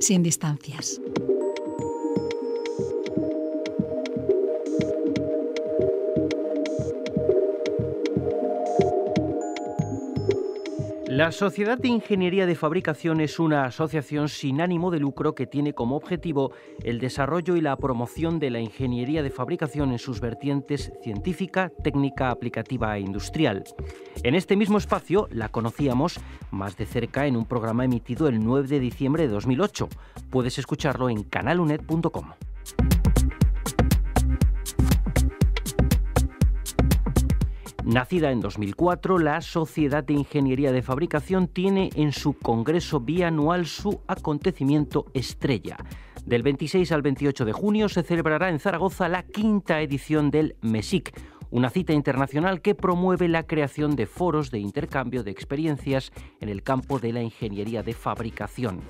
sin distancias. La Sociedad de Ingeniería de Fabricación es una asociación sin ánimo de lucro que tiene como objetivo el desarrollo y la promoción de la ingeniería de fabricación en sus vertientes científica, técnica, aplicativa e industrial. En este mismo espacio la conocíamos más de cerca en un programa emitido el 9 de diciembre de 2008. Puedes escucharlo en canalunet.com. Nacida en 2004, la Sociedad de Ingeniería de Fabricación tiene en su Congreso Bianual su acontecimiento estrella. Del 26 al 28 de junio se celebrará en Zaragoza la quinta edición del MESIC, una cita internacional que promueve la creación de foros de intercambio de experiencias en el campo de la ingeniería de fabricación.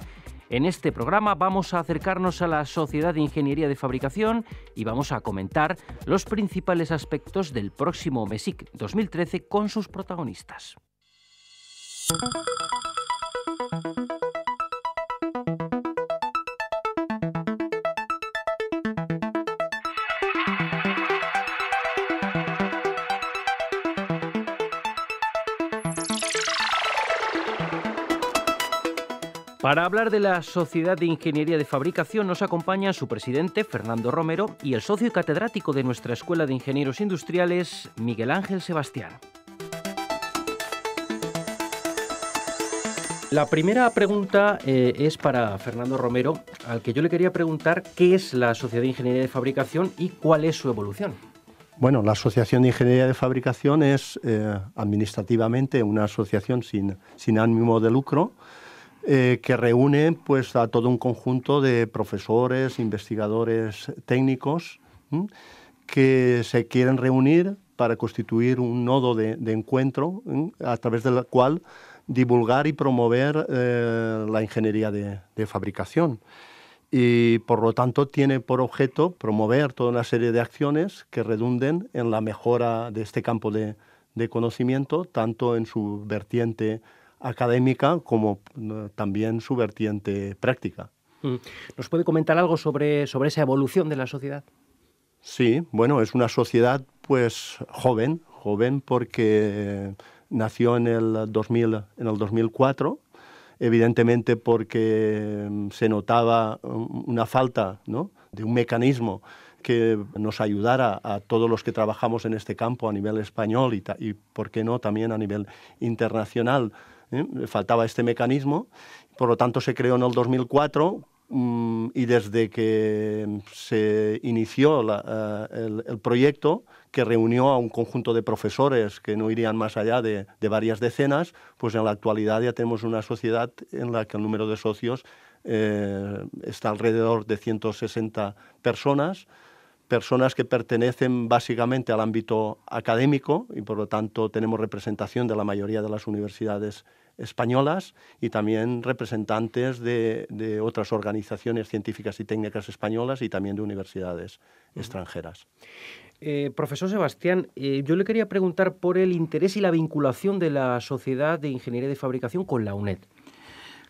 En este programa vamos a acercarnos a la Sociedad de Ingeniería de Fabricación y vamos a comentar los principales aspectos del próximo MESIC 2013 con sus protagonistas. Para hablar de la Sociedad de Ingeniería de Fabricación nos acompaña su presidente, Fernando Romero, y el socio catedrático de nuestra Escuela de Ingenieros Industriales, Miguel Ángel Sebastián. La primera pregunta eh, es para Fernando Romero, al que yo le quería preguntar qué es la Sociedad de Ingeniería de Fabricación y cuál es su evolución. Bueno, la Asociación de Ingeniería de Fabricación es eh, administrativamente una asociación sin ánimo de lucro eh, que reúne pues, a todo un conjunto de profesores, investigadores técnicos que se quieren reunir para constituir un nodo de, encuentro a través del cual divulgar y promover eh, la ingeniería de, fabricación y por lo tanto tiene por objeto promover toda una serie de acciones que redunden en la mejora de este campo de, de conocimiento, tanto en su vertiente académica como eh, también su vertiente práctica. Mm. ¿Nos puede comentar algo sobre, sobre esa evolución de la sociedad? Sí, bueno, es una sociedad pues joven, joven porque nació en el, en el 2004, evidentemente porque mm, se notaba mm, una falta de un mecanismo que nos ayudara a todos los que trabajamos en este campo a nivel español y, y, por qué no, también a nivel internacional ¿eh? faltaba este mecanismo, por lo tanto se creó en el 2004 mm, y desde que se inició eh, el, proyecto, que reunió a un conjunto de profesores que no irían más allá de, varias decenas, pues en la actualidad ya tenemos una sociedad en la que el número de socios eh, está alrededor de 160 personas, personas que pertenecen básicamente al ámbito académico y por lo tanto tenemos representación de la mayoría de las universidades españolas y también representantes de, otras organizaciones científicas y técnicas españolas y también de universidades extranjeras. Eh, profesor Sebastián, eh, yo le quería preguntar por el interés y la vinculación de la Sociedad de Ingeniería de Fabricación con la UNED.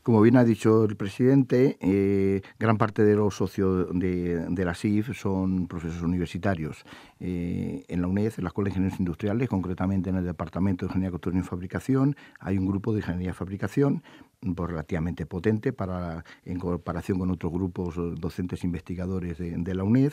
Como bien ha dicho el presidente, eh, gran parte de los socios de, la SIF son profesores universitarios. Eh, en la UNED, en la Escuela de Ingenieros Industriales, concretamente en el Departamento de Ingeniería Construcción y Fabricación, hay un grupo de Ingeniería de Fabricación pues, relativamente potente para, en comparación con otros grupos docentes investigadores de, la UNED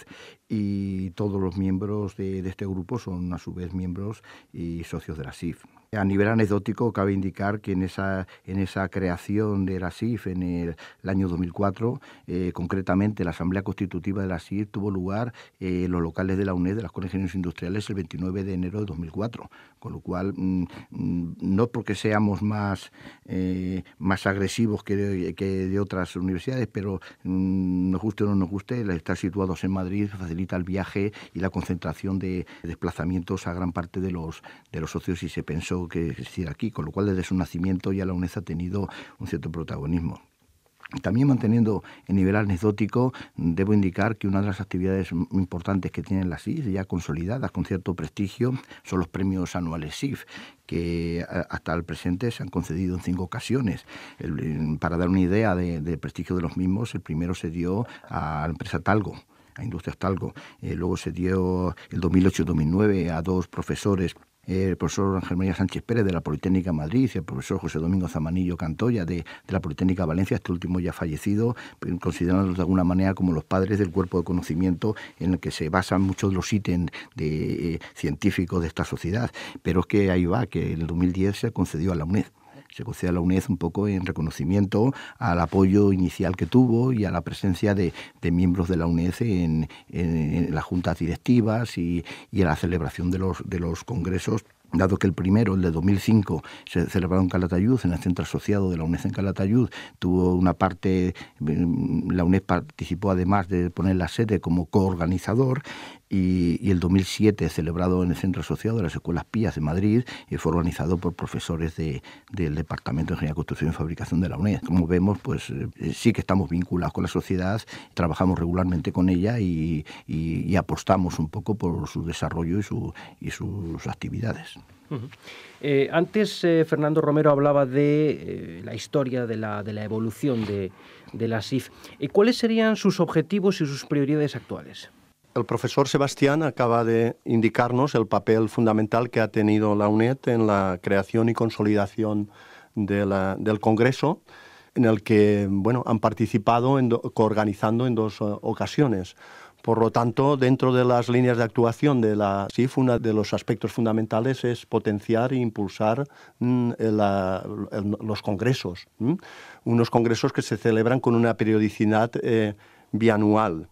y todos los miembros de, de este grupo son a su vez miembros y socios de la SIF. A nivel anecdótico, cabe indicar que en esa, en esa creación de la SIF en el, año 2004, eh, concretamente la Asamblea Constitutiva de la SIF tuvo lugar eh, en los locales de la UNED, de las Colegios Industriales, el 29 de enero de 2004. Con lo cual, mm, mm, no porque seamos más, eh, más agresivos que de, otras universidades, pero mm, nos guste o no nos guste, estar situados en Madrid facilita el viaje y la concentración de desplazamientos a gran parte de los, de los socios y se pensó que existir aquí, con lo cual desde su nacimiento ya la UNED ha tenido un cierto protagonismo. También manteniendo el nivel anecdótico, debo indicar que una de las actividades importantes que tienen las SIF, ya consolidadas con cierto prestigio, son los premios anuales SIF, que hasta el presente se han concedido en cinco ocasiones. para dar una idea del de prestigio de los mismos, el primero se dio a la empresa Talgo a Industrias Talgo. Eh, luego se dio el 2008-2009 a dos profesores el profesor Ángel María Sánchez Pérez de la Politécnica Madrid, el profesor José Domingo Zamanillo Cantoya de, la Politécnica Valencia, este último ya fallecido, considerándolos de alguna manera como los padres del cuerpo de conocimiento en el que se basan muchos de los ítems de, eh, científicos de esta sociedad. Pero es que ahí va, que en el 2010 se concedió a la UNED se concede a la UNED un poco en reconocimiento al apoyo inicial que tuvo y a la presencia de, miembros de la UNED en, las juntas directivas y, y, a la celebración de los, de los congresos dado que el primero, el de 2005, se celebró en Calatayud, en el centro asociado de la UNED en Calatayud, tuvo una parte, mm, la UNED participó además de poner la sede como coorganizador, y, el 2007 celebrado en el Centro Asociado de las Escuelas Pías de Madrid y eh, fue organizado por profesores de, del Departamento de Ingeniería, Construcción y Fabricación de la UNED. Como vemos, pues eh, sí que estamos vinculados con la sociedad, trabajamos regularmente con ella y, apostamos un poco por su desarrollo y sus actividades. Eh, antes eh, Fernando Romero hablaba de eh, la historia de la, evolución de, la SIF. ¿Cuáles serían sus objetivos y sus prioridades actuales? El profesor Sebastián acaba de indicarnos el papel fundamental que ha tenido la UNED en la creación y consolidación del Congreso, en el que bueno, han participado coorganizando en dos ocasiones por lo tanto, dentro de las líneas de actuación de la SIF, uno de los aspectos fundamentales es potenciar e impulsar mm, los congresos, unos congresos que se celebran con una periodicidad eh, bianual.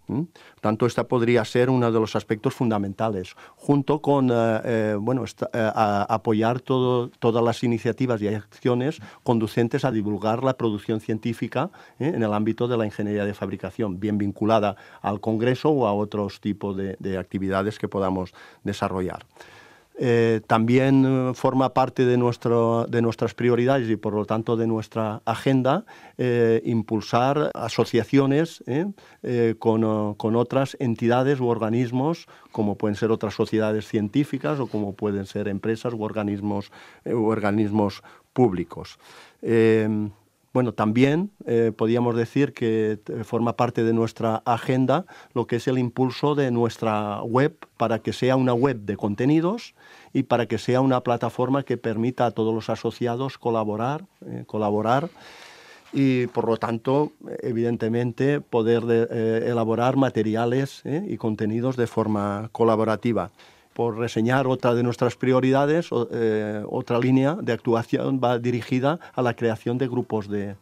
Tanto, esta podría ser uno de los aspectos fundamentales, junto con eh, eh, eh, apoyar todas las iniciativas y acciones conducentes a divulgar la producción científica en el ámbito de la ingeniería de fabricación, bien vinculada al Congreso o a otros tipos de actividades que podamos desarrollar. Eh, también eh, forma parte de, nuestro, de nuestras prioridades y por lo tanto de nuestra agenda eh, impulsar asociaciones con, otras entidades u organismos como pueden ser otras sociedades científicas o como pueden ser empresas u organismos, u organismos públicos. Bueno, también eh, podríamos decir que eh, forma parte de nuestra agenda lo que es el impulso de nuestra web para que sea una web de contenidos y para que sea una plataforma que permita a todos los asociados colaborar, eh, colaborar y por lo tanto, evidentemente, poder elaborar materiales y contenidos de forma colaborativa por reseñar otra de nuestras prioridades, eh, otra línea de actuación va dirigida a la creación de grupos de,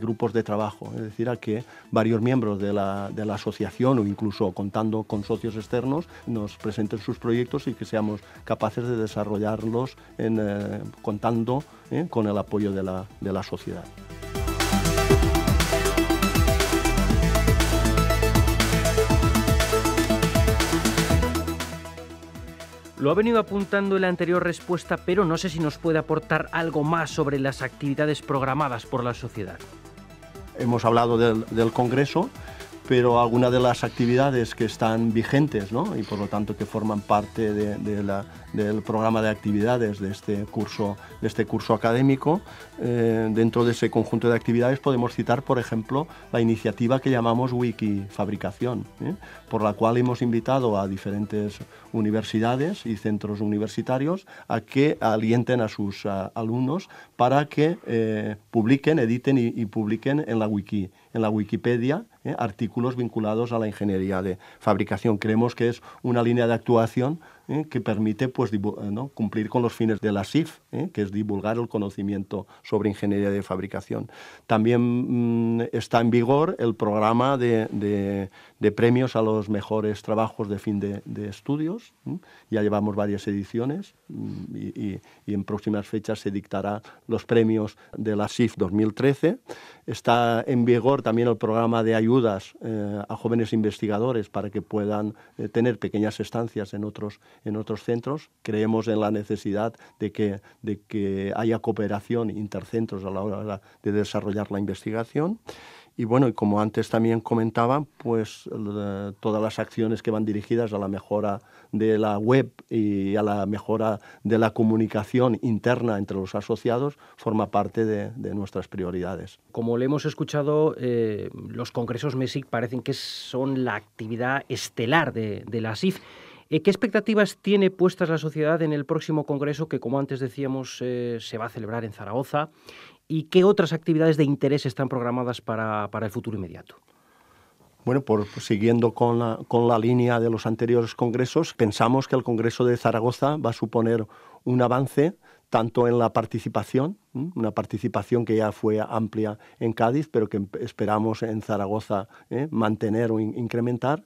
grupos de trabajo, es decir, a que varios miembros de la, asociación o incluso contando con socios externos nos presenten sus proyectos y que seamos capaces de desarrollarlos eh, contando eh, con el apoyo de la sociedad. Lo ha venido apuntando en la anterior respuesta, pero no sé si nos puede aportar algo más sobre las actividades programadas por la sociedad. Hemos hablado del, Congreso, pero algunas de las actividades que están vigentes y por lo tanto que forman parte del programa de actividades de este curso, de este curso académico, eh, dentro de ese conjunto de actividades podemos citar, por ejemplo, la iniciativa que llamamos Wikifabricación, Fabricación, ¿eh? por la cual hemos invitado a diferentes universidades y centros universitarios a que alienten a sus alumnos para que eh, publiquen, editen y publiquen en la wiki en la Wikipedia ¿eh? artículos vinculados a la ingeniería de fabricación. Creemos que es una línea de actuación ¿eh? que permite pues, eh, cumplir con los fines de la SIF, ¿eh? que es divulgar el conocimiento sobre ingeniería de fabricación. También mm, está en vigor el programa de, premios a los mejores trabajos de fin de, estudios. Ya llevamos varias ediciones mm, y, en próximas fechas se dictará los premios de la SIF 2013. Está en vigor también el programa de ayudas a jóvenes investigadores para que puedan tener pequeñas estancias en otros, en otros centros. Creemos en la necesidad de que, de que haya cooperación intercentros a la hora de desarrollar la investigación. Y bueno, y como antes también comentaba, pues eh, todas las acciones que van dirigidas a la mejora de la web y a la mejora de la comunicación interna entre los asociados forma parte de, nuestras prioridades. Como le hemos escuchado, eh, los congresos MESIC parecen que son la actividad estelar de, de la SIF. Eh, ¿Qué expectativas tiene puestas la sociedad en el próximo Congreso que, como antes decíamos, eh, se va a celebrar en Zaragoza? ¿Y qué otras actividades de interés están programadas para, para el futuro inmediato? Bueno, por, pues, siguiendo con la, con la línea de los anteriores congresos, pensamos que el Congreso de Zaragoza va a suponer un avance tanto en la participación, una participación que ya fue amplia en Cádiz, pero que esperamos en Zaragoza ¿eh? mantener o incrementar,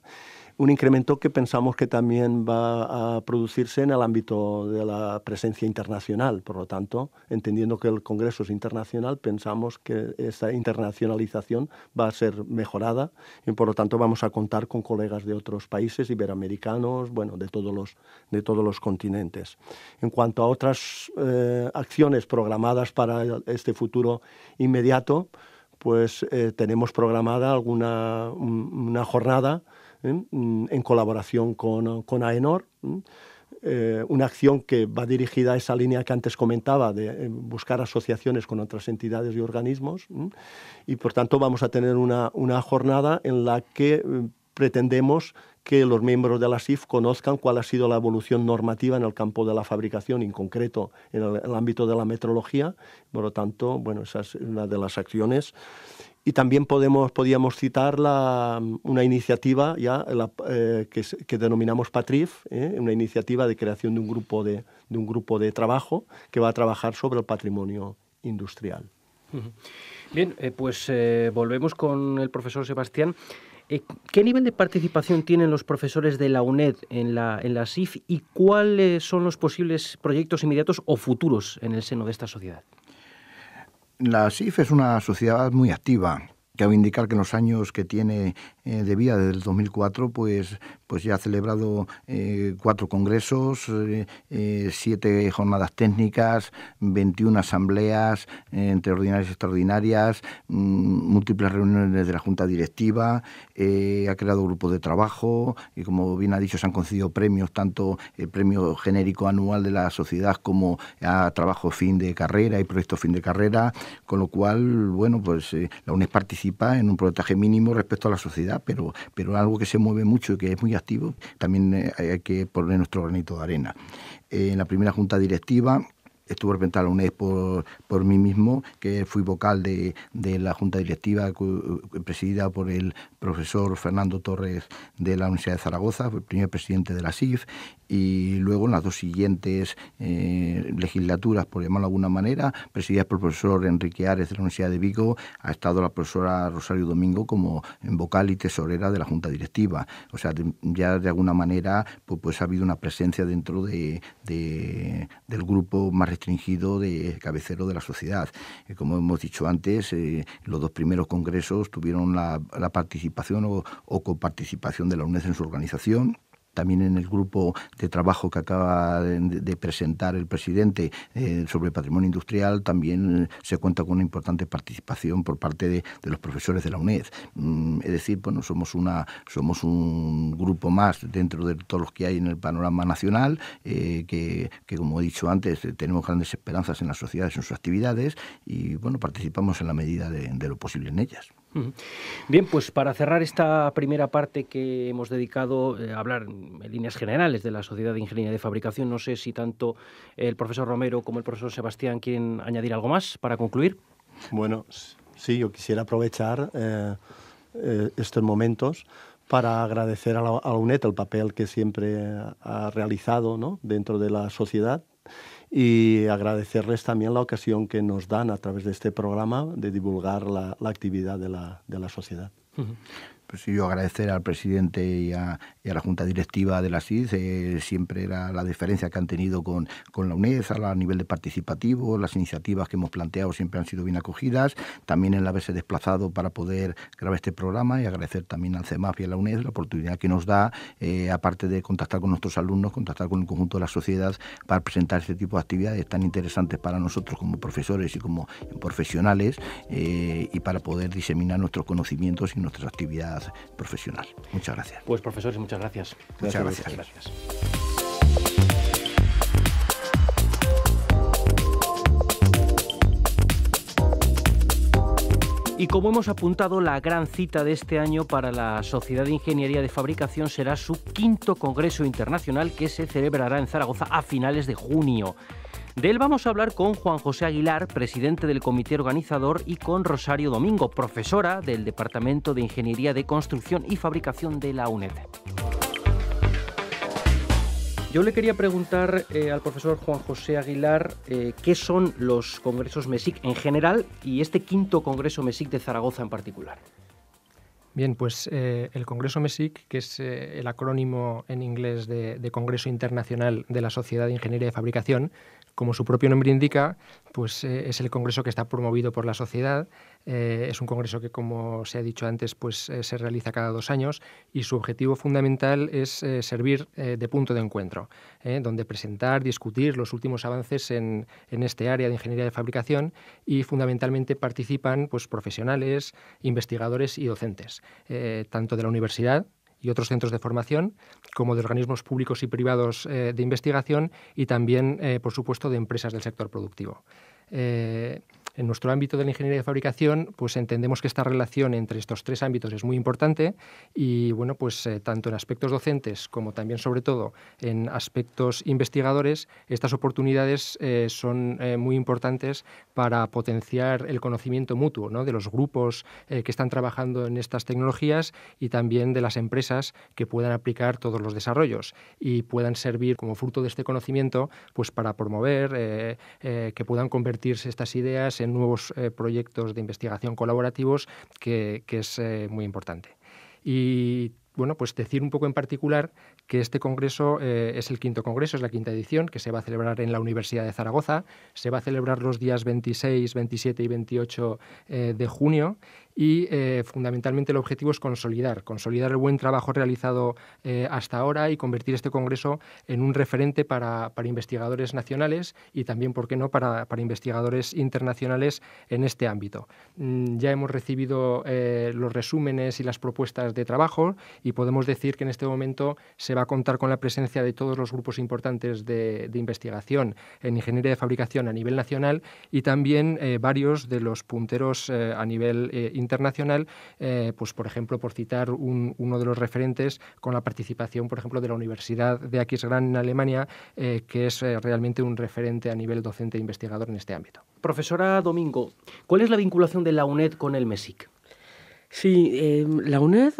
un incremento que pensamos que también va a producirse en el ámbito de la presencia internacional. Por lo tanto, entendiendo que el Congreso es internacional, pensamos que esa internacionalización va a ser mejorada y por lo tanto vamos a contar con colegas de otros países iberoamericanos, bueno, de todos los, de todos los continentes. En cuanto a otras eh, acciones programadas para este futuro inmediato, pues eh, tenemos programada alguna una jornada ¿eh? Mm, en colaboración con, con AENOR. ¿eh? Eh, una acción que va dirigida a esa línea que antes comentaba, de buscar asociaciones con otras entidades y organismos. Y por tanto vamos a tener una, una jornada en la que pretendemos que los miembros de la SIF conozcan cuál ha sido la evolución normativa en el campo de la fabricación, en concreto en el, ámbito de la metrología. Por lo tanto, bueno, esa es una de las acciones. Y también podemos, podíamos citar una iniciativa ya eh, que, denominamos PATRIF, ¿eh? una iniciativa de creación de un, grupo de, un grupo de trabajo que va a trabajar sobre el patrimonio industrial. Bien, eh, pues volvemos con el profesor Sebastián. ¿Qué nivel de participación tienen los profesores de la UNED en la, en la SIF y cuáles son los posibles proyectos inmediatos o futuros en el seno de esta sociedad? La SIF es una sociedad muy activa. Cabe indicar que en los años que tiene eh, de vida desde el 2004, pues pues ya ha celebrado eh, cuatro congresos, eh, eh, siete jornadas técnicas, 21 asambleas entre ordinarias y extraordinarias, mm, múltiples reuniones de la Junta Directiva, ha creado grupos de trabajo y como bien ha dicho se han concedido premios, tanto el premio genérico anual de la sociedad como a trabajo fin de carrera y proyecto fin de carrera, con lo cual, bueno, pues la UNES participa en un porcentaje mínimo respecto a la sociedad, pero, pero algo que se mueve mucho y que es muy activo también eh, hay que poner nuestro granito de arena. en la primera junta directiva estuve una vez por, por mí mismo, que fui vocal de, de la Junta Directiva eh, presidida por el profesor Fernando Torres de la Universidad de Zaragoza, el primer presidente de la SIF, y luego en las dos siguientes eh, legislaturas, por llamarlo de alguna manera, presididas por el profesor Enrique Ares de la Universidad de Vigo, ha estado la profesora Rosario Domingo como vocal y tesorera de la Junta Directiva. O sea, ya de alguna manera pues, pues, ha habido una presencia dentro de, de del grupo más restringido de eh, cabecero de la sociedad. Eh, como hemos dicho antes, eh, los dos primeros congresos tuvieron la, participación o, o coparticipación de la UNED en su organización también en el grupo de trabajo que acaba de, presentar el presidente eh, sobre patrimonio industrial, también eh, se cuenta con una importante participación por parte de, los profesores de la UNED. Mm, es decir, bueno, somos, una, somos un grupo más dentro de todos los que hay en el panorama nacional, eh, que, como he dicho antes, tenemos grandes esperanzas en las sociedades, en sus actividades, y bueno, participamos en la medida de lo posible en ellas. Bien, pues para cerrar esta primera parte que hemos dedicado eh, a hablar en líneas generales de la Sociedad de Ingeniería de Fabricación, no sé si tanto el profesor Romero como el profesor Sebastián quieren añadir algo más para concluir. Bueno, sí, yo quisiera aprovechar eh, eh, estos momentos para agradecer a la, UNED el papel que siempre ha realizado dentro de la sociedad y agradecerles también la ocasión que nos dan a través de este programa de divulgar la, actividad de la, de la sociedad yo agradecer al presidente y a, la junta directiva de la CID, eh, siempre era la diferencia que han tenido con, la UNED a nivel de participativo, las iniciativas que hemos planteado siempre han sido bien acogidas, también el haberse desplazado para poder grabar este programa y agradecer también al CEMAF y a la UNED la oportunidad que nos da, eh, aparte de contactar con nuestros alumnos, contactar con el conjunto de la sociedad para presentar este tipo de actividades tan interesantes para nosotros como profesores y como profesionales eh, y para poder diseminar nuestros conocimientos y nuestras actividades profesional. Muchas gracias. Pues profesores, muchas gracias. Muchas gracias. gracias. Y como hemos apuntado, la gran cita de este año para la Sociedad de Ingeniería de Fabricación será su quinto Congreso Internacional que se celebrará en Zaragoza a finales de junio. De él vamos a hablar con Juan José Aguilar, presidente del comité organizador, y con Rosario Domingo, profesora del Departamento de Ingeniería de Construcción y Fabricación de la UNED. Yo le quería preguntar eh, al profesor Juan José Aguilar eh, qué son los congresos MESIC en general y este quinto congreso MESIC de Zaragoza en particular. Bien, pues eh, el Congreso MESIC, que es el acrónimo en inglés de, de Congreso Internacional de la Sociedad de Ingeniería de Fabricación, como su propio nombre indica, pues eh, es el congreso que está promovido por la sociedad. Eh, es un congreso que, como se ha dicho antes, pues eh, se realiza cada dos años y su objetivo fundamental es servir de punto de encuentro, donde presentar, discutir los últimos avances en, este área de ingeniería de fabricación y fundamentalmente participan pues, profesionales, investigadores y docentes, tanto de la universidad y otros centros de formación, como de organismos públicos y privados eh, de investigación y también, eh, por supuesto, de empresas del sector productivo. Eh, en nuestro ámbito de la ingeniería de fabricación, pues entendemos que esta relación entre estos tres ámbitos es muy importante y, bueno, pues eh, tanto en aspectos docentes como también, sobre todo, en aspectos investigadores, estas oportunidades eh, son eh, muy importantes para potenciar el conocimiento mutuo de los grupos que están trabajando en estas tecnologías y también de las empresas que puedan aplicar todos los desarrollos y puedan servir como fruto de este conocimiento pues para promover que puedan convertirse estas ideas en nuevos eh, proyectos de investigación colaborativos, que, es eh, muy importante. Y bueno, pues decir un poco en particular que este congreso eh, es el quinto congreso, es la quinta edición, que se va a celebrar en la Universidad de Zaragoza. Se va a celebrar los días 26, 27 y 28 de junio y eh, fundamentalmente el objetivo es consolidar, consolidar el buen trabajo realizado eh, hasta ahora y convertir este Congreso en un referente para, investigadores nacionales y también, ¿por qué no?, para, investigadores internacionales en este ámbito. Mm, ya hemos recibido eh, los resúmenes y las propuestas de trabajo y podemos decir que en este momento se va a contar con la presencia de todos los grupos importantes de, de investigación en ingeniería de fabricación a nivel nacional y también varios de los punteros a nivel internacional internacional, eh, pues por ejemplo, por citar uno de los referentes con la participación, por ejemplo, de la Universidad de Aquisgrán en Alemania, eh, que es eh, realmente un referente a nivel docente e investigador en este ámbito. Profesora Domingo, ¿cuál es la vinculación de la UNED con el MESIC? Sí, la UNED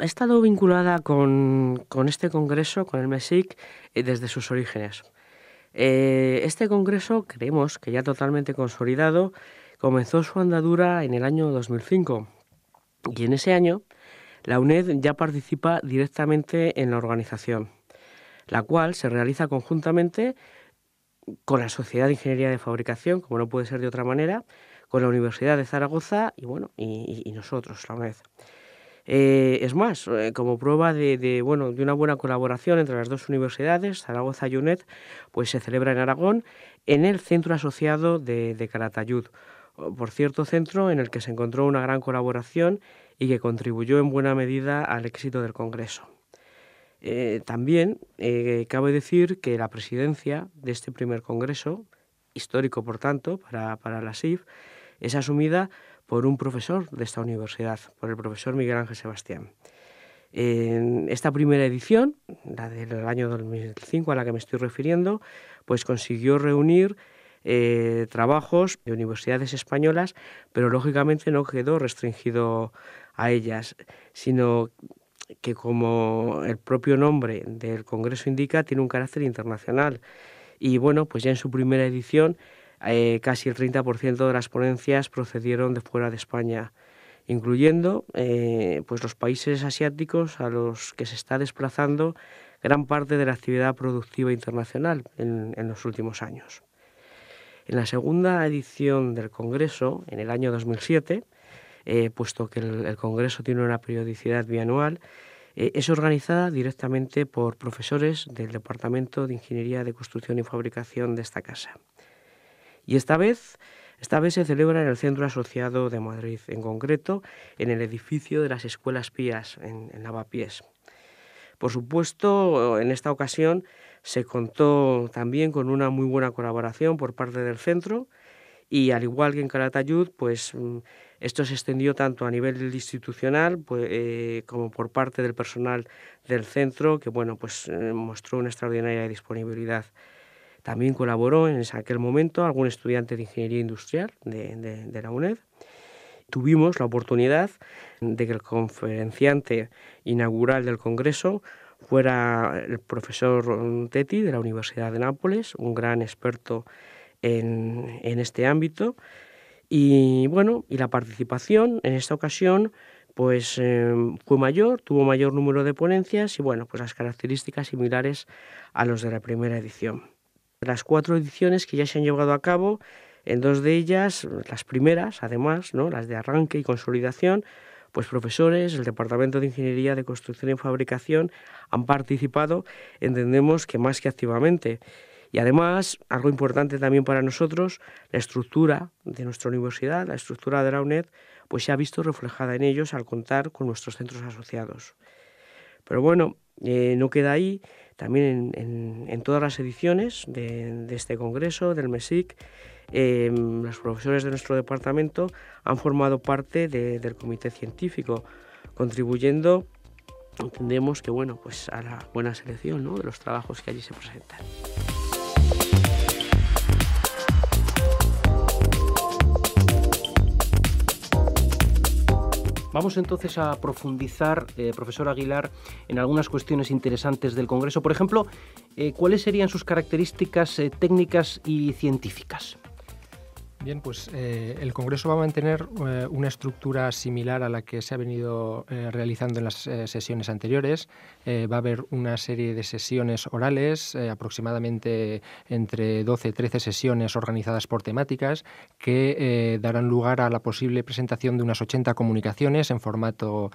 ha estado vinculada con, este congreso, con el MESIC, desde sus orígenes. este congreso creemos que ya totalmente consolidado comenzó su andadura en el año 2005 y en ese año la UNED ya participa directamente en la organización, la cual se realiza conjuntamente con la Sociedad de Ingeniería de Fabricación, como no puede ser de otra manera, con la Universidad de Zaragoza y bueno, y, nosotros, la UNED. Eh, es más, eh, como prueba de, una buena colaboración entre las dos universidades, Zaragoza y UNED, pues se celebra en Aragón, en el Centro Asociado de Caratayud, por cierto centro en el que se encontró una gran colaboración y que contribuyó en buena medida al éxito del Congreso. Eh, también eh, cabe decir que la presidencia de este primer Congreso, histórico por tanto para, para la SIF, es asumida por un profesor de esta universidad, por el profesor Miguel Ángel Sebastián. En esta primera edición, la del año 2005 a la que me estoy refiriendo, pues consiguió reunir eh, trabajos de universidades españolas, pero lógicamente no quedó restringido a ellas, sino que como el propio nombre del Congreso indica, tiene un carácter internacional. Y bueno, pues ya en su primera edición eh, casi el 30% de las ponencias procedieron de fuera de España, incluyendo eh, pues los países asiáticos a los que se está desplazando gran parte de la actividad productiva internacional en los últimos años. En la segunda edición del Congreso, en el año 2007, eh, puesto que el, Congreso tiene una periodicidad bianual, eh, es organizada directamente por profesores del Departamento de Ingeniería de Construcción y Fabricación de esta casa. Y esta vez, esta vez se celebra en el Centro Asociado de Madrid, en concreto en el edificio de las Escuelas Pías, en, en Lavapiés. Por supuesto, en esta ocasión se contó también con una muy buena colaboración por parte del centro y al igual que en Calatayud, pues mm, esto se extendió tanto a nivel institucional pues, eh, como por parte del personal del centro, que bueno, pues eh, mostró una extraordinaria disponibilidad. También colaboró en aquel momento algún estudiante de ingeniería industrial de la UNED. Tuvimos la oportunidad de que el conferenciante inaugural del Congreso fuera el profesor Tetti de la Universidad de Nápoles, un gran experto en, este ámbito. Y bueno, y la participación en esta ocasión pues em, fue mayor, tuvo mayor número de ponencias y bueno, pues las características similares a los de la primera edición. Las cuatro ediciones que ya se han llevado a cabo, en dos de ellas, las primeras además, ¿no? las de arranque y consolidación, pues profesores, el Departamento de Ingeniería de Construcción y Fabricación han participado, entendemos que más que activamente. Y además, algo importante también para nosotros, la estructura de nuestra universidad, la estructura de la UNED, pues se ha visto reflejada en ellos al contar con nuestros centros asociados. Pero bueno, eh, no queda ahí, también en, todas las ediciones de, de este congreso, del MESIC, Em, los profesores de nuestro departamento han formado parte del comité científico, contribuyendo, entendemos que bueno, pues a la buena selección de los trabajos que allí se presentan. Vamos entonces a profundizar, eh, profesor Aguilar, en algunas cuestiones interesantes del Congreso. Por ejemplo, eh, ¿cuáles serían sus características eh, técnicas y científicas? Bien, pues eh, el Congreso va a mantener eh, una estructura similar a la que se ha venido eh, realizando en las sesiones anteriores. Eh, va a haber una serie de sesiones orales, eh, aproximadamente entre 12 y 13 sesiones organizadas por temáticas, que eh, darán lugar a la posible presentación de unas 80 comunicaciones en formato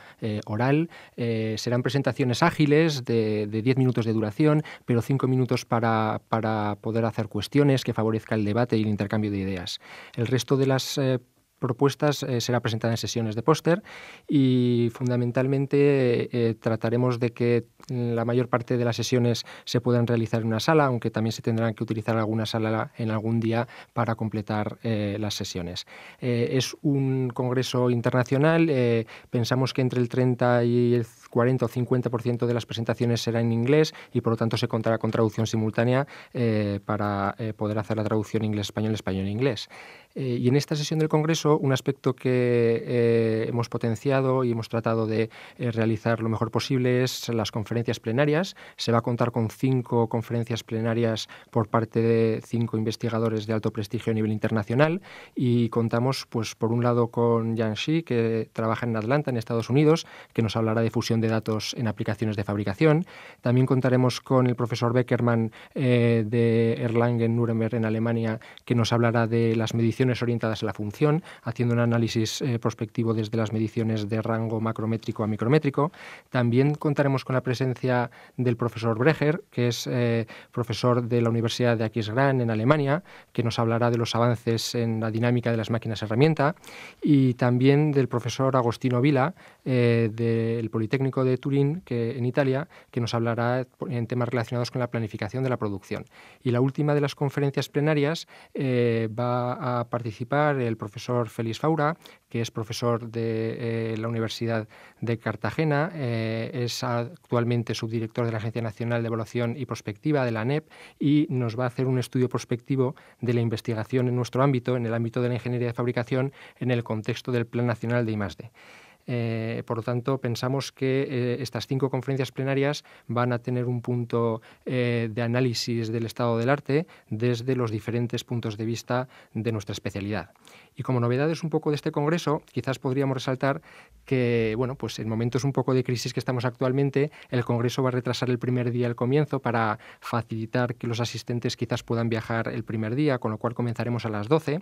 oral. serán presentaciones ágiles de, 10 minutos de duración, pero 5 minutos para, poder hacer cuestiones que favorezca el debate y el intercambio de ideas. El resto de las propuestas eh, será presentada en sesiones de póster y fundamentalmente eh, eh, trataremos de que la mayor parte de las sesiones se puedan realizar en una sala, aunque también se tendrán que utilizar alguna sala en algún día para completar las sesiones. es un congreso internacional, pensamos que entre el 30 y el 40 o 50% de las presentaciones será en inglés y por lo tanto se contará con traducción simultánea eh, para eh, poder hacer la traducción inglés-español, español-inglés. Eh, y en esta sesión del Congreso, un aspecto que hemos potenciado y hemos tratado de realizar lo mejor posible es las conferencias plenarias. Se va a contar con cinco conferencias plenarias por parte de cinco investigadores de alto prestigio a nivel internacional y contamos, pues, por un lado con Yang Shi, que trabaja en Atlanta, en Estados Unidos, que nos hablará de fusión de de datos en aplicaciones de fabricación. También contaremos con el profesor Beckerman eh, de Erlangen, Nuremberg, en Alemania, que nos hablará de las mediciones orientadas a la función, haciendo un análisis eh, prospectivo desde las mediciones de rango macrométrico a micrométrico. También contaremos con la presencia del profesor Breger, que es eh, profesor de la Universidad de Aquisgrán, en Alemania, que nos hablará de los avances en la dinámica de las máquinas herramienta, y también del profesor Agostino Vila, del Politécnico de Turín, que, en Italia, que nos hablará en temas relacionados con la planificación de la producción. Y la última de las conferencias plenarias eh, va a participar el profesor Félix Faura, que es profesor de eh, la Universidad de Cartagena, eh, es actualmente subdirector de la Agencia Nacional de Evaluación y Prospectiva de la ANEP y nos va a hacer un estudio prospectivo de la investigación en nuestro ámbito, en el ámbito de la ingeniería de fabricación, en el contexto del Plan Nacional de I+D. Eh, por lo tanto, pensamos que eh, estas cinco conferencias plenarias van a tener un punto eh, de análisis del estado del arte desde los diferentes puntos de vista de nuestra especialidad. Y como novedades un poco de este congreso, quizás podríamos resaltar que, bueno, pues en momentos un poco de crisis que estamos actualmente, el congreso va a retrasar el primer día al comienzo para facilitar que los asistentes quizás puedan viajar el primer día, con lo cual comenzaremos a las 12.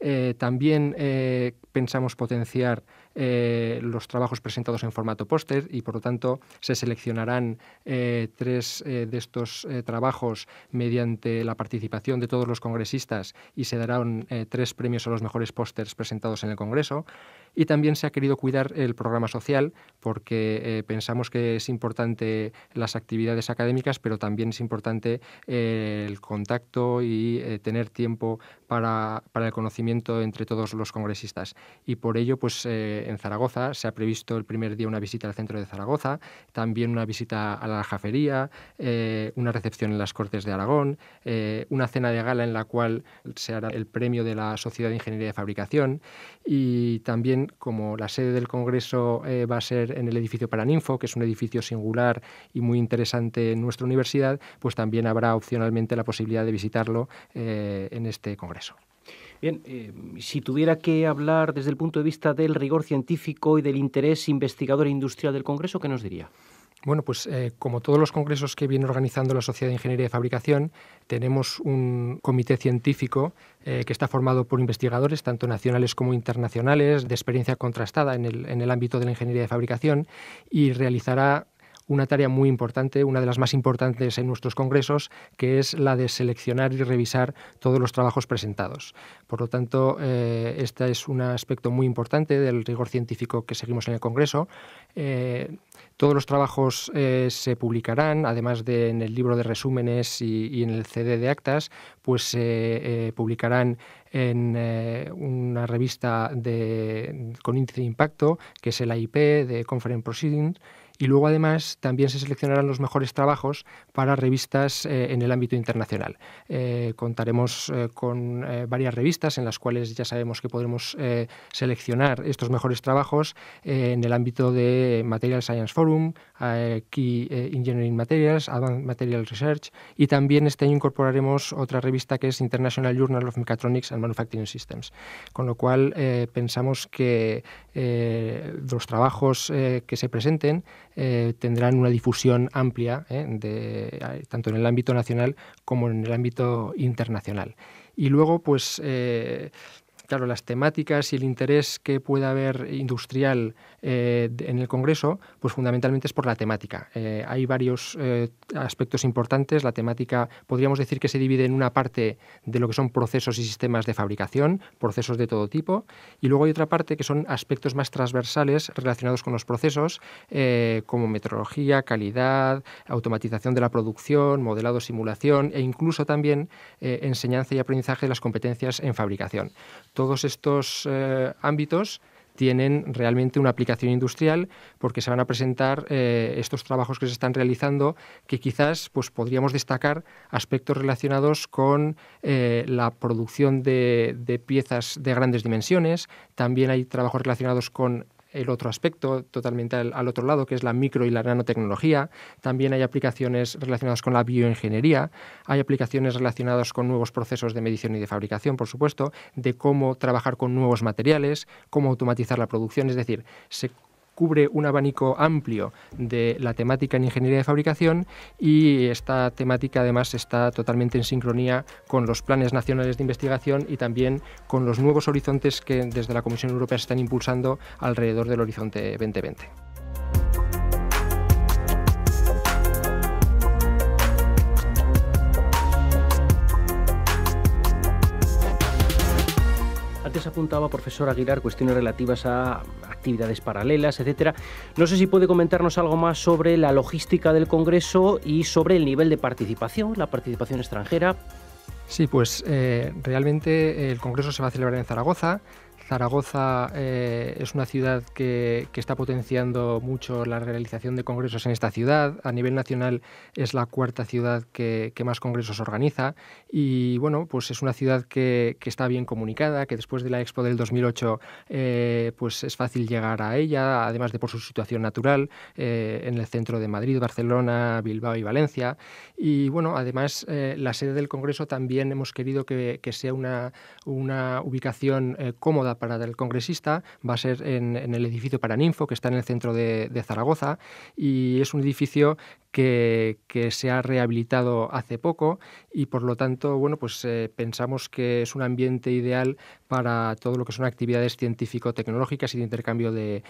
Eh, también eh, pensamos potenciar eh, los trabajos presentados en formato póster y por lo tanto se seleccionarán tres de estos trabajos mediante la participación de todos los congresistas y se darán tres premios a los mejores pósters presentados en el Congreso. Y también se ha querido cuidar el programa social porque pensamos que es importante las actividades académicas, pero también es importante el contacto y tener tiempo para el conocimiento entre todos los congresistas. Y por ello, pues eh, en Zaragoza se ha previsto el primer día una visita al centro de Zaragoza, también una visita a la jafería, eh, una recepción en las Cortes de Aragón, eh, una cena de gala en la cual se hará el premio de la Sociedad de Ingeniería de Fabricación y también como la sede del Congreso va a ser en el edificio Paraninfo, que es un edificio singular y muy interesante en nuestra universidad, pues también habrá opcionalmente la posibilidad de visitarlo en este Congreso. Bien, eh, si tuviera que hablar desde el punto de vista del rigor científico y del interés investigador e industrial del Congreso, ¿qué nos diría? Bueno, pues eh, como todos los congresos que viene organizando la Sociedad de Ingeniería de Fabricación, tenemos un comité científico eh, que está formado por investigadores, tanto nacionales como internacionales, de experiencia contrastada en el, en el ámbito de la ingeniería de fabricación, y realizará una tarea muy importante, una de las más importantes en nuestros congresos, que es la de seleccionar y revisar todos los trabajos presentados. Por lo tanto, eh, este es un aspecto muy importante del rigor científico que seguimos en el congreso. Eh, todos los trabajos eh, se publicarán, además de en el libro de resúmenes y, en el CD de actas, pues se publicarán en una revista con índice de impacto, que es el AIP de Conference Proceedings, y luego además también se seleccionarán los mejores trabajos para revistas eh, en el ámbito internacional. Eh, contaremos eh, con varias revistas en las cuales ya sabemos que podremos seleccionar estos mejores trabajos en el ámbito de Material Science Forum, Key Engineering Materials, Advanced Material Research y también este año incorporaremos otra revista que es International Journal of Mechatronics and Manufacturing Systems, con lo cual pensamos que los trabajos que se presenten eh, tendrán una difusión amplia, eh, eh, tanto en el ámbito nacional como en el ámbito internacional. Y luego, pues claro, las temáticas y el interés que pueda haber industrial eh, en el Congreso, pues fundamentalmente es por la temática. Eh, hay varios eh, aspectos importantes. La temática, podríamos decir que se divide en una parte de lo que son procesos y sistemas de fabricación, procesos de todo tipo, y luego hay otra parte que son aspectos más transversales relacionados con los procesos, como metrología, calidad, automatización de la producción, modelado, simulación e incluso también enseñanza y aprendizaje de las competencias en fabricación todos estos eh, ámbitos tienen realmente una aplicación industrial porque se van a presentar eh, estos trabajos que se están realizando que quizás pues, podríamos destacar aspectos relacionados con eh, la producción de, piezas de grandes dimensiones. También hay trabajos relacionados con el otro aspecto, totalmente al, otro lado, que es la micro y la nanotecnología. También hay aplicaciones relacionadas con la bioingeniería, hay aplicaciones relacionadas con nuevos procesos de medición y de fabricación, por supuesto, de cómo trabajar con nuevos materiales, cómo automatizar la producción, es decir, se cubre un abanico amplio de la temática en ingeniería de fabricación y esta temática además está totalmente en sincronía con los planes nacionales de investigación y también con los nuevos horizontes que desde la Comisión Europea se están impulsando alrededor del horizonte 2020. Antes apuntaba, profesor Aguilar, cuestiones relativas a actividades paralelas, etcétera. No sé si puede comentarnos algo más sobre la logística del Congreso y sobre el nivel de participación, la participación extranjera. Sí, pues eh, realmente el Congreso se va a celebrar en Zaragoza. Zaragoza eh, es una ciudad que, está potenciando mucho la realización de congresos en esta ciudad. A nivel nacional es la cuarta ciudad que, más congresos organiza. Y bueno, pues es una ciudad que, está bien comunicada, que después de la Expo del 2008 eh, pues es fácil llegar a ella, además de por su situación natural eh, en el centro de Madrid, Barcelona, Bilbao y Valencia. Y bueno, además la sede del congreso también hemos querido que, sea una ubicación cómoda para el congresista va a ser en, el edificio Paraninfo, que está en el centro de, Zaragoza, y es un edificio que, se ha rehabilitado hace poco y por lo tanto bueno pues eh, pensamos que es un ambiente ideal para todo lo que son actividades científico-tecnológicas y de intercambio de,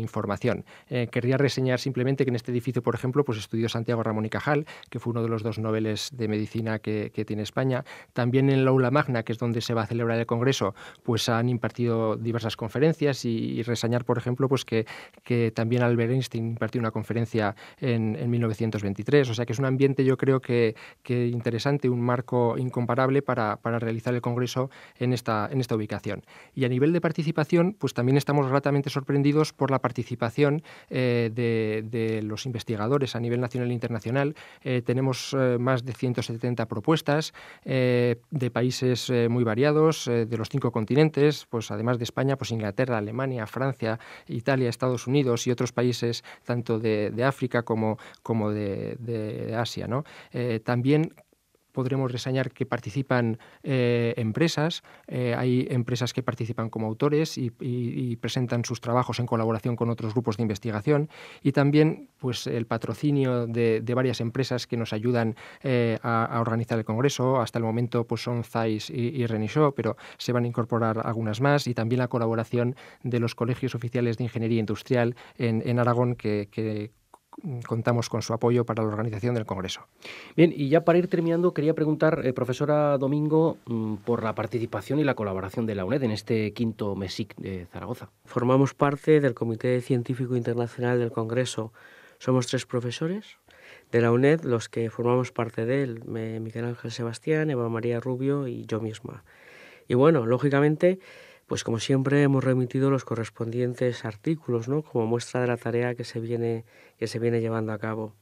información. Eh, querría reseñar simplemente que en este edificio, por ejemplo, pues estudió Santiago Ramón y Cajal, que fue uno de los dos noveles de medicina que, que tiene España. También en la aula magna, que es donde se va a celebrar el Congreso, pues han impartido diversas conferencias y, resañar, reseñar, por ejemplo, pues que, que, también Albert Einstein impartió una conferencia en, en, 1923. O sea que es un ambiente, yo creo que, que interesante, un marco incomparable para, para, realizar el Congreso en esta, en esta ubicación. Y a nivel de participación, pues también estamos gratamente sorprendidos por la participación eh, de, los investigadores a nivel nacional e internacional. Eh, tenemos eh, más de 170 propuestas de países muy variados, de los cinco continentes, pues además de España, pues Inglaterra, Alemania, Francia, Italia, Estados Unidos y otros países tanto de, África como, como de, Asia. ¿no? Eh, también podremos reseñar que participan eh, empresas, eh, hay empresas que participan como autores y, presentan sus trabajos en colaboración con otros grupos de investigación y también pues, el patrocinio de, varias empresas que nos ayudan eh, a, organizar el Congreso. Hasta el momento pues, son ZAIS y, Renishaw, pero se van a incorporar algunas más y también la colaboración de los colegios oficiales de ingeniería industrial en, Aragón que, que contamos con su apoyo para la organización del Congreso. Bien, y ya para ir terminando, quería preguntar, eh, profesora Domingo, mm, por la participación y la colaboración de la UNED en este quinto MESIC de Zaragoza. Formamos parte del Comité Científico Internacional del Congreso. Somos tres profesores de la UNED, los que formamos parte de él, Miguel Ángel Sebastián, Eva María Rubio y yo misma. Y bueno, lógicamente pues como siempre hemos remitido los correspondientes artículos, ¿no? Como muestra de la tarea que se viene, que se viene llevando a cabo.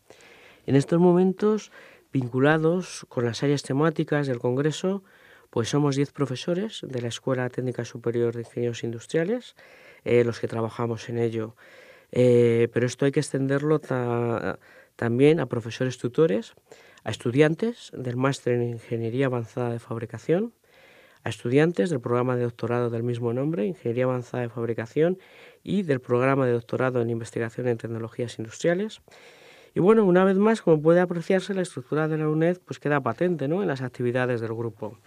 En estos momentos, vinculados con las áreas temáticas del Congreso, pues somos 10 profesores de la Escuela Técnica Superior de Ingenieros Industriales, eh, los que trabajamos en ello. Eh, pero esto hay que extenderlo también a profesores tutores, a estudiantes del máster en Ingeniería Avanzada de Fabricación, a estudiantes del programa de doctorado del mismo nombre, Ingeniería Avanzada de Fabricación, y del programa de doctorado en Investigación en Tecnologías Industriales. Y bueno, una vez más, como puede apreciarse, la estructura de la UNED pues queda patente ¿no? en las actividades del grupo.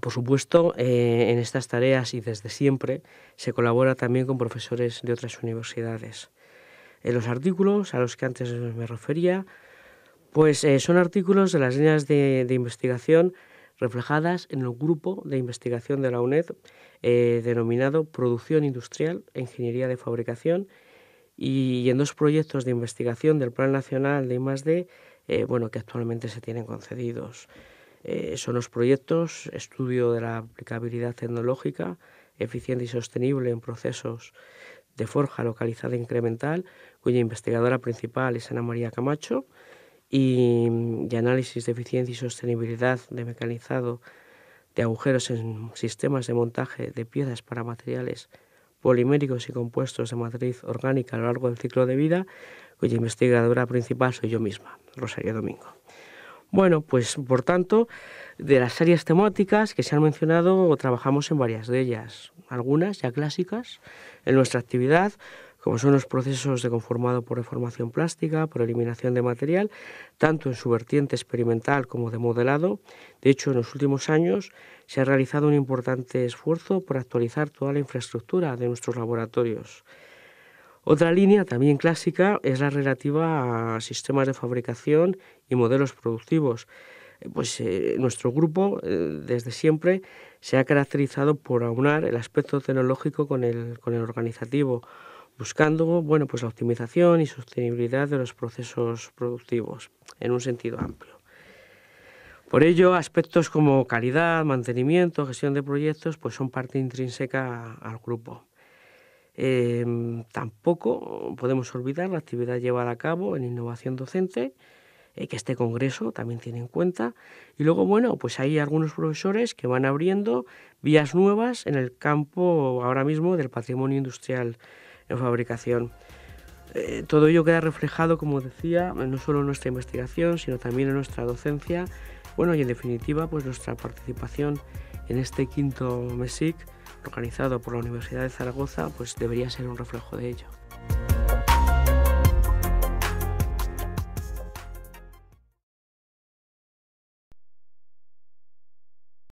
Por supuesto, eh, en estas tareas y desde siempre se colabora también con profesores de otras universidades. En los artículos a los que antes me refería, pues eh, son artículos de las líneas de investigación reflejadas en el grupo de investigación de la UNED eh, denominado Producción Industrial e Ingeniería de Fabricación y, en dos proyectos de investigación del Plan Nacional de I+.D. Eh, bueno, que actualmente se tienen concedidos. Eh, son los proyectos Estudio de la Aplicabilidad Tecnológica, Eficiente y Sostenible en Procesos de Forja Localizada Incremental, cuya investigadora principal es Ana María Camacho, y, mm, análisis de eficiencia y sostenibilidad de mecanizado de agujeros en sistemas de montaje de piezas para materiales poliméricos y compuestos de matriz orgánica a lo largo del ciclo de vida, cuya investigadora principal soy yo misma, Rosario Domingo. Bueno, pues por tanto, de las áreas temáticas que se han mencionado, trabajamos en varias de ellas, algunas ya clásicas en nuestra actividad, como son los procesos de conformado por deformación plástica, por eliminación de material, tanto en su vertiente experimental como de modelado. De hecho, en los últimos años se ha realizado un importante esfuerzo por actualizar toda la infraestructura de nuestros laboratorios. Otra línea también clásica es la relativa a sistemas de fabricación y modelos productivos. Eh, pues eh, nuestro grupo eh, desde siempre se ha caracterizado por aunar el aspecto tecnológico con el, con el organizativo buscando bueno, pues la optimización y sostenibilidad de los procesos productivos en un sentido amplio. Por ello, aspectos como calidad, mantenimiento, gestión de proyectos, pues son parte intrínseca al grupo. Em, tampoco podemos olvidar la actividad llevada a cabo en innovación docente, eh, que este congreso también tiene en cuenta. Y luego, bueno, pues hay algunos profesores que van abriendo vías nuevas en el campo ahora mismo del patrimonio industrial en fabricación. Eh, todo ello queda reflejado, como decía, no solo en nuestra investigación, sino también en nuestra docencia, bueno, y en definitiva, pues nuestra participación en este quinto MESIC organizado por la Universidad de Zaragoza, pues debería ser un reflejo de ello.